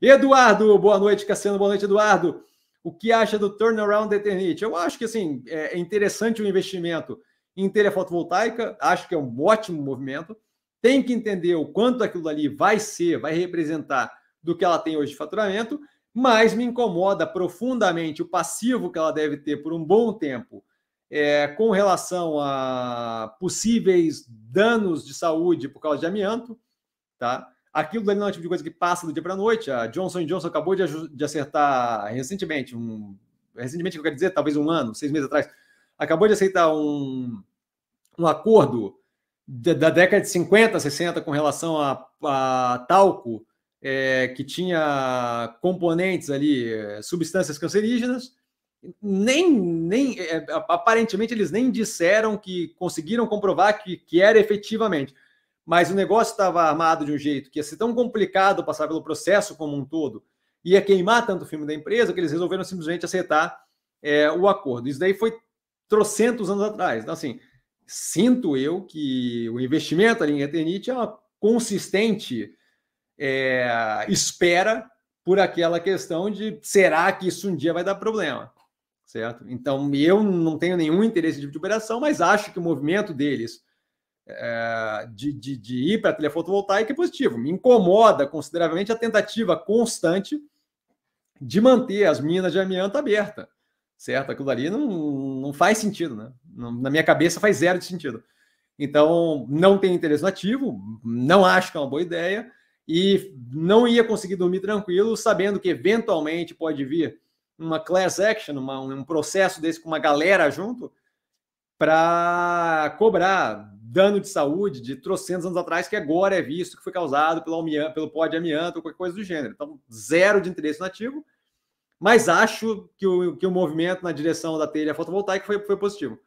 Eduardo, boa noite, Cassiano. Boa noite, Eduardo. O que acha do turnaround da Eu acho que assim, é, é interessante o investimento em telha fotovoltaica, acho que é um ótimo movimento. Tem que entender o quanto aquilo dali vai ser, vai representar do que ela tem hoje de faturamento, mas me incomoda profundamente o passivo que ela deve ter por um bom tempo é, com relação a possíveis danos de saúde por causa de amianto, tá? Aquilo dali não é o tipo de coisa que passa do dia para a noite. A Johnson Johnson acabou de, de acertar recentemente, um, recentemente que eu quero dizer, talvez um ano, seis meses atrás, acabou de aceitar um, um acordo da, da década de 50, 60 com relação a, a talco, é, que tinha componentes ali, é, substâncias cancerígenas. Nem, nem é, é, aparentemente eles nem disseram que conseguiram comprovar que, que era efetivamente mas o negócio estava armado de um jeito que ia ser tão complicado passar pelo processo como um todo, ia queimar tanto o filme da empresa, que eles resolveram simplesmente aceitar é, o acordo. Isso daí foi trocentos anos atrás. Então, assim, sinto eu que o investimento ali em Eternit é uma consistente é, espera por aquela questão de será que isso um dia vai dar problema, certo? Então, eu não tenho nenhum interesse tipo de operação, mas acho que o movimento deles é, de, de, de, ir para a telha fotovoltaica é positivo. Me incomoda consideravelmente a tentativa constante de manter as minas de amianto aberta, certo? Aquilo ali não, não faz sentido, né? Não, na minha cabeça faz zero de sentido. Então, não tem interesse no ativo, não acho que é uma boa ideia e não ia conseguir dormir tranquilo sabendo que eventualmente pode vir uma class action, uma, um processo desse com uma galera junto para cobrar dano de saúde de trocentos anos atrás, que agora é visto que foi causado pelo, amianto, pelo pó de amianto ou qualquer coisa do gênero. Então, zero de interesse nativo, mas acho que o, que o movimento na direção da telha fotovoltaica foi, foi positivo.